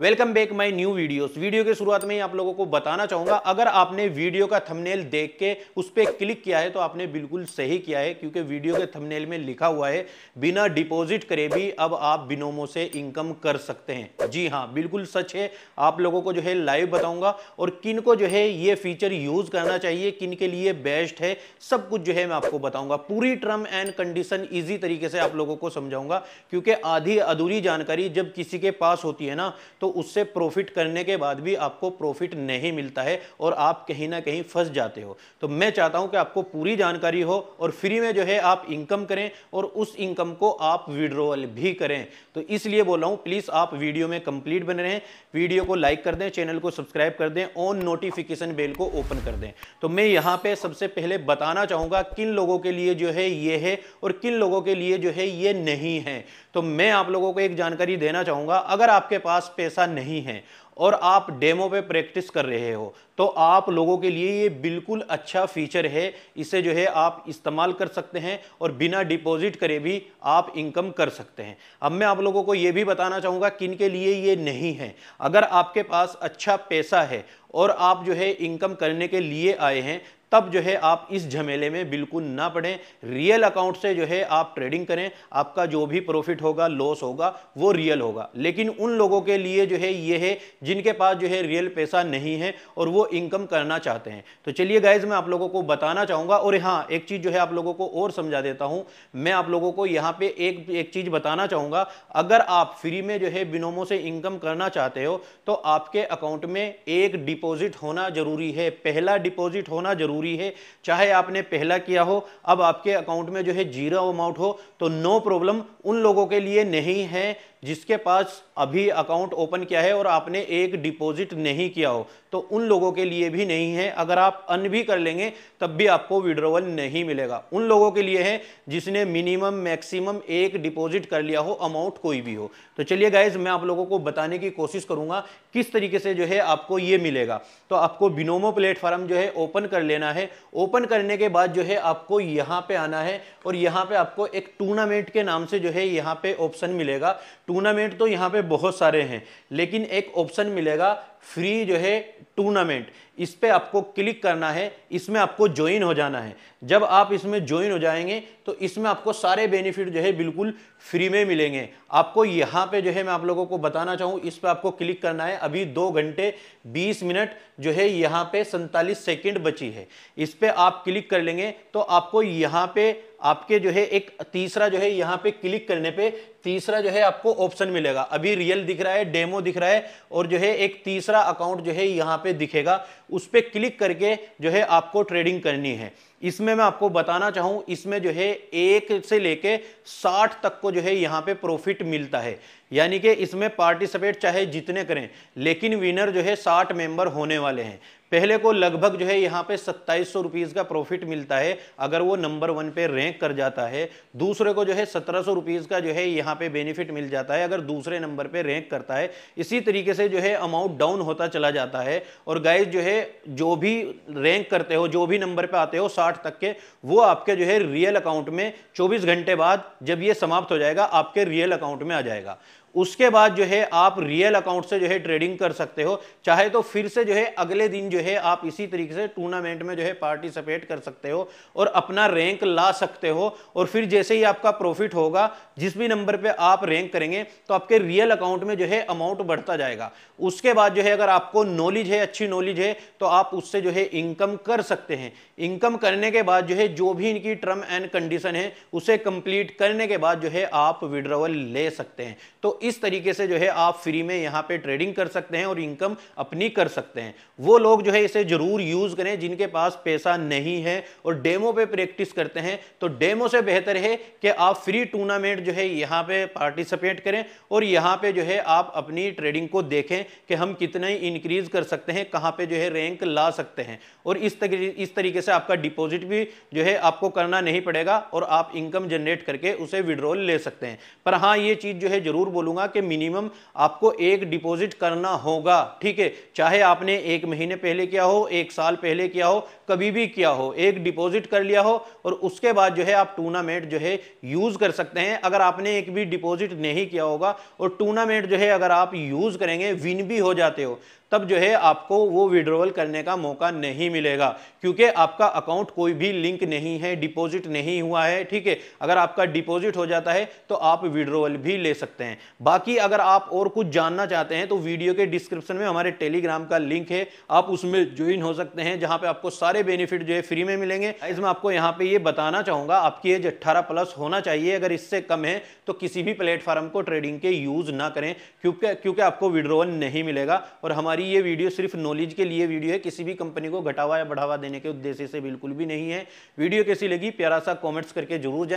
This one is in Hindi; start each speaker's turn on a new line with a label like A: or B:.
A: welcome back my new videos video के शुरुआत में ही आप लोगों को बताना चाहूंगा अगर आपने वीडियो का थंबनेल देख के उस पर क्लिक किया है तो आपने बिल्कुल सही किया है क्योंकि वीडियो के थंबनेल में लिखा हुआ है बिना डिपॉजिट करे भी अब आप बिनोमो से इनकम कर सकते हैं जी हाँ बिल्कुल सच है आप लोगों को जो है लाइव बताऊंगा और किन को जो है ये फीचर यूज करना चाहिए किन के लिए बेस्ट है सब कुछ जो है मैं आपको बताऊंगा पूरी टर्म एंड कंडीशन ईजी तरीके से आप लोगों को समझाऊंगा क्योंकि आधी अधूरी जानकारी जब किसी के पास होती है ना तो तो उससे प्रॉफिट करने के बाद भी आपको प्रॉफिट नहीं मिलता है और आप कहीं ना कहीं फंस जाते हो तो मैं चाहता हूं कि आपको पूरी जानकारी हो और फ्री में जो है आप इनकम करें और उस इनकम को आप विड्रोवल भी करें तो इसलिए बोल रहा हूँ प्लीज़ आप वीडियो में कंप्लीट बने रहें वीडियो को लाइक कर दें चैनल को सब्सक्राइब कर दें ऑन नोटिफिकेशन बेल को ओपन कर दें तो मैं यहाँ पे सबसे पहले बताना चाहूँगा किन लोगों के लिए जो है ये है और किन लोगों के लिए जो है ये नहीं है तो मैं आप लोगों को एक जानकारी देना चाहूँगा अगर आपके पास पैसा ऐसा नहीं है और आप डेमो पे प्रैक्टिस कर रहे हो तो आप लोगों के लिए ये बिल्कुल अच्छा फीचर है इसे जो है आप इस्तेमाल कर सकते हैं और बिना डिपॉजिट करे भी आप इनकम कर सकते हैं अब मैं आप लोगों को ये भी बताना चाहूँगा किन के लिए ये नहीं है अगर आपके पास अच्छा पैसा है और आप जो है इनकम करने के लिए आए हैं तब जो है आप इस झमेले में बिल्कुल ना पड़ें रियल अकाउंट से जो है आप ट्रेडिंग करें आपका जो भी प्रॉफिट होगा लॉस होगा वो रियल होगा लेकिन उन लोगों के लिए जो है ये है जिनके पास जो है रियल पैसा नहीं है और वो इनकम करना चाहते हैं तो चलिए गाइज मैं आप लोगों को बताना चाहूँगा और हाँ एक चीज़ जो है आप लोगों को और समझा देता हूँ मैं आप लोगों को यहाँ पर एक एक चीज़ बताना चाहूँगा अगर आप फ्री में जो है बिनोमों से इनकम करना चाहते हो तो आपके अकाउंट में एक डिपॉजिट होना जरूरी है पहला डिपॉजिट होना जरूरी ज़रूरी है चाहे आपने पहला किया हो अब आपके अकाउंट में जो है जीरो अमाउंट हो तो नो प्रॉब्लम उन लोगों के लिए नहीं है जिसके पास अभी अकाउंट ओपन किया है और आपने एक डिपॉजिट नहीं किया हो तो उन लोगों के लिए भी नहीं है अगर आप अन भी कर लेंगे तब भी आपको विड्रोवल नहीं मिलेगा उन लोगों के लिए है जिसने मिनिमम मैक्सिमम एक डिपॉजिट कर लिया हो अमाउंट कोई भी हो तो चलिए गाइज मैं आप लोगों को बताने की कोशिश करूंगा किस तरीके से जो है आपको ये मिलेगा तो आपको बिनोमो प्लेटफॉर्म जो है ओपन कर लेना है ओपन करने के बाद जो है आपको यहाँ पे आना है और यहाँ पे आपको एक टूर्नामेंट के नाम से जो है यहाँ पे ऑप्शन मिलेगा टूर्नामेंट तो यहाँ पे बहुत सारे हैं लेकिन एक ऑप्शन मिलेगा फ्री जो है टूर्नामेंट इस पर आपको क्लिक करना है इसमें आपको ज्वाइन हो जाना है जब आप इसमें ज्वाइन हो जाएंगे तो इसमें आपको सारे बेनिफिट जो है बिल्कुल फ्री में मिलेंगे आपको यहाँ पे जो है मैं आप लोगों को बताना चाहूँ इस पर आपको क्लिक करना है अभी दो घंटे बीस मिनट जो है यहाँ पे सैंतालीस सेकेंड बची है इस पर आप क्लिक कर लेंगे तो आपको यहाँ पे आपके जो है एक तीसरा जो है यहाँ पे क्लिक करने पे तीसरा जो है आपको ऑप्शन मिलेगा अभी रियल दिख रहा है डेमो दिख रहा है और जो है एक तीसरा अकाउंट जो है यहाँ पे दिखेगा उस पर क्लिक करके जो है आपको ट्रेडिंग करनी है इसमें मैं आपको बताना चाहूँ इसमें जो है एक से लेके साठ तक को जो है यहाँ पे प्रॉफिट मिलता है यानी कि इसमें पार्टिसिपेट चाहे जितने करें लेकिन विनर जो है साठ मेंबर होने वाले हैं पहले को लगभग जो है यहाँ पे सत्ताईस सौ रुपीज़ का प्रॉफिट मिलता है अगर वो नंबर वन पे रैंक कर जाता है दूसरे को जो है सत्रह सौ रुपीज़ का जो है यहाँ पे बेनिफिट मिल जाता है अगर दूसरे नंबर पे रैंक करता है इसी तरीके से जो है अमाउंट डाउन होता चला जाता है और गाइज जो है जो भी रैंक करते हो जो भी नंबर पर आते हो साठ साठ तक के वो आपके जो है रियल अकाउंट में चौबीस घंटे बाद जब ये समाप्त हो जाएगा आपके रियल अकाउंट में आ जाएगा उसके बाद जो है आप रियल अकाउंट से जो है ट्रेडिंग कर सकते हो चाहे तो फिर से जो है अगले दिन जो है आप इसी तरीके से टूर्नामेंट में जो है पार्टिसिपेट कर सकते हो और अपना रैंक ला सकते हो और फिर जैसे ही आपका प्रॉफिट होगा जिस भी नंबर पे आप रैंक करेंगे तो आपके रियल अकाउंट में जो है अमाउंट बढ़ता जाएगा उसके बाद जो है अगर आपको नॉलेज है अच्छी नॉलेज है तो आप उससे जो है इनकम कर सकते हैं इनकम करने के बाद जो है जो भी इनकी टर्म एंड कंडीशन है उसे कंप्लीट करने के बाद जो है आप विड्रोवल ले सकते हैं तो इस तरीके से जो है आप फ्री में यहाँ पे ट्रेडिंग कर सकते हैं और इनकम अपनी कर सकते हैं वो लोग जो है इसे जरूर यूज करें जिनके पास पैसा नहीं है और डेमो पे प्रैक्टिस करते हैं तो डेमो से बेहतर है कि आप फ्री टूर्नामेंट जो है यहाँ पे पार्टिसिपेट करें और यहाँ पे जो है आप अपनी ट्रेडिंग को देखें कि हम कितना इंक्रीज कर सकते हैं कहाँ पे जो है रैंक ला सकते हैं और इस तरीके इस तरीके से आपका डिपॉजिट भी जो है आपको करना नहीं पड़ेगा और आप इनकम जनरेट करके उसे विड्रॉल ले सकते हैं पर हाँ ये चीज़ जो है जरूर बोलूँ बोलूंगा कि मिनिमम आपको एक डिपॉजिट करना होगा ठीक है चाहे आपने एक महीने पहले किया हो एक साल पहले किया हो कभी भी किया हो एक डिपॉजिट कर लिया हो और उसके बाद जो है आप टूर्नामेंट जो है यूज़ कर सकते हैं अगर आपने एक भी डिपॉजिट नहीं किया होगा और टूर्नामेंट जो है अगर आप यूज़ करेंगे विन भी हो जाते हो तब जो है आपको वो विड्रोवल करने का मौका नहीं मिलेगा क्योंकि आपका अकाउंट कोई भी लिंक नहीं है डिपॉजिट नहीं हुआ है ठीक है अगर आपका डिपॉजिट हो जाता है तो आप विड्रोवल भी ले सकते हैं बाकी अगर आप और कुछ जानना चाहते हैं तो वीडियो के डिस्क्रिप्शन में हमारे टेलीग्राम का लिंक है आप उसमें ज्वाइन हो सकते हैं जहाँ पर आपको सारे बेनिफिट जो है फ्री में मिलेंगे इसमें आपको यहाँ पर ये बताना चाहूँगा आपकी एज अट्ठारह प्लस होना चाहिए अगर इससे कम है तो किसी भी प्लेटफॉर्म को ट्रेडिंग के यूज ना करें क्योंकि क्योंकि आपको विड्रोवल नहीं मिलेगा और हमारे हमारी ये वीडियो सिर्फ नॉलेज के लिए वीडियो है किसी भी कंपनी को घटावा या बढ़ावा देने के उद्देश्य से बिल्कुल भी नहीं है वीडियो कैसी लगी प्यारा सा कॉमेंट्स करके जरूर जाए